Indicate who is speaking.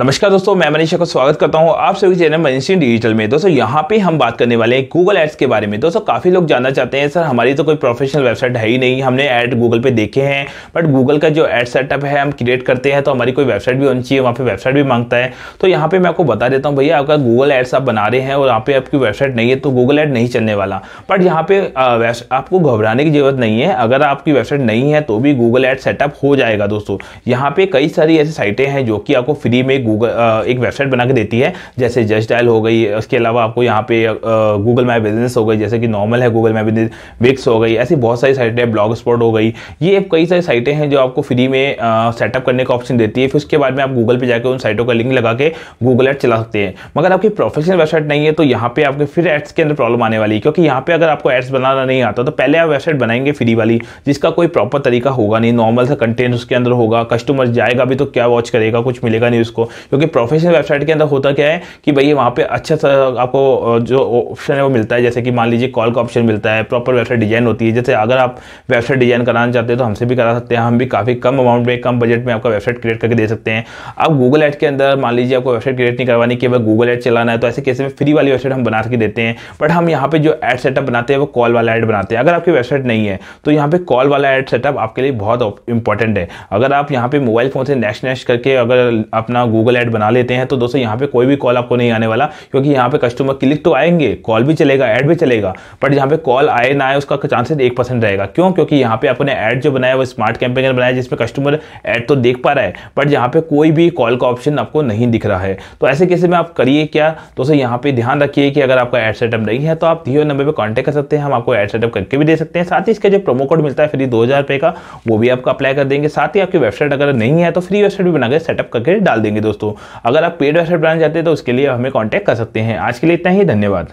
Speaker 1: नमस्कार दोस्तों मैं मनीषा का स्वागत करता हूं आप सभी चैनल मनीषी डिजिटल में दोस्तों यहां पे हम बात करने वाले हैं गूगल एड्स के बारे में दोस्तों काफ़ी लोग जानना चाहते हैं सर हमारी तो कोई प्रोफेशनल वेबसाइट है ही नहीं हमने ऐड गूगल पे देखे हैं बट गूगल का जो एड सेटअप है हम क्रिएट करते हैं तो हमारी कोई वेबसाइट भी होनी चाहिए वहाँ पर वेबसाइट भी मांगता है तो यहाँ पर मैं आपको बता देता हूँ भैया अगर गूगल एड्स आप बना रहे हैं और यहाँ पर आपकी वेबसाइट नहीं है तो गूगल एड नहीं चलने वाला बट यहाँ पर आपको घबराने की जरूरत नहीं है अगर आपकी वेबसाइट नहीं है तो भी गूगल एड सेटअप हो जाएगा दोस्तों यहाँ पर कई सारी ऐसी साइटें हैं जो कि आपको फ्री में गूगल एक वेबसाइट बना के देती है जैसे जस्ट डायल हो गई उसके अलावा आपको यहाँ पे गूगल माई बिजनेस हो गई जैसे कि नॉर्मल है गूगल माई बिजनेस विक्स हो गई ऐसी बहुत सारी साइटें हैं ब्लॉग स्पॉट हो गई ये कई सारी साइटें हैं जो आपको फ्री में सेटअप करने का ऑप्शन देती है फिर उसके बाद में आप गूगल पर जाकर उन साइटों का लिंक लगा के गूगल एड चला सकते हैं मगर आपकी प्रोफेशनल वेबसाइट नहीं है तो यहाँ पे आपके फिर एड्स के अंदर प्रॉब्लम आने वाली है क्योंकि यहाँ पे अगर आपको एड्स बनाना नहीं आता तो पहले आप वेबसाइट बनाएंगे फ्री वाली जिसका कोई प्रॉपर तरीका होगा नहीं नॉर्मल सा कंटेंट उसके अंदर होगा कस्टमर जाएगा भी तो क्या वॉच करेगा कुछ मिलेगा नहीं उसको क्योंकि प्रोफेशनल वेबसाइट के अंदर होता क्या है कि भाई वहाँ पे अच्छा सा आपको जो ऑप्शन है वो मिलता है जैसे कि मान लीजिए कॉल का ऑप्शन मिलता है प्रॉपर वेबसाइट डिजाइन होती है जैसे अगर आप वेबसाइट डिजाइन कराना चाहते हैं तो हमसे भी करा सकते हैं हम भी काफ़ी कम अमाउंट में कम बजट में आपका वेबसाइट क्रिएट करके दे सकते हैं आप गूगल एड के अंदर मान लीजिए आपको वेबसाइट क्रिएट नहीं करवानी कि अगर गूगल एड चलाना है तो ऐसे कैसे में फ्री वाली वेबसाइट हम बना के देते हैं बट हम यहाँ पर जो एड सेटअप बनाते हैं वो कॉल वाला एड बनाते हैं अगर आपकी वेबसाइट नहीं है तो यहाँ पर कॉल वाला एड सेटअप आपके लिए बहुत इंपॉर्टेंट है अगर आप यहाँ पर मोबाइल फोन से नेश नेक्स्ट करके अगर अपना गूगल ऐड बना लेते हैं तो दोस्तों यहाँ पे कोई भी कॉल आपको नहीं आने वाला क्योंकि यहाँ पे कस्टमर क्लिक तो आएंगे कॉल भी चलेगा ऐड भी चलेगा बट यहाँ पे कॉल आए ना आए उसका चांसेस एक परसेंट रहेगा क्यों क्योंकि यहाँ पे आपने ऐड जो बनाया वो स्मार्ट कैंपेनर बनाया जिसमें कस्टमर ऐड तो देख पा रहा है बट यहाँ पे कोई भी कॉल का ऑप्शन आपको नहीं दिख रहा है तो ऐसे कैसे में आप करिए क्या दोस्तों यहाँ पे ध्यान रखिए कि अगर आपका एड सेटअप नहीं है तो आप धीरे नंबर पर कॉन्टेक्ट कर सकते हैं हम आपको एड सेटअप करके भी दे सकते हैं साथ ही इसका जो प्रोमो कोड मिलता है फ्री दो का वो भी आपको अप्लाई कर देंगे साथ ही आपकी वेबसाइट अगर नहीं है तो फ्री वेबसाइट भी बनाकर सेटअप करके डाल देंगे दोस्तों अगर आप पेड वेबसाइट बनाना चाहते हैं तो उसके लिए हमें कॉन्टैक्ट कर सकते हैं आज के लिए इतना ही धन्यवाद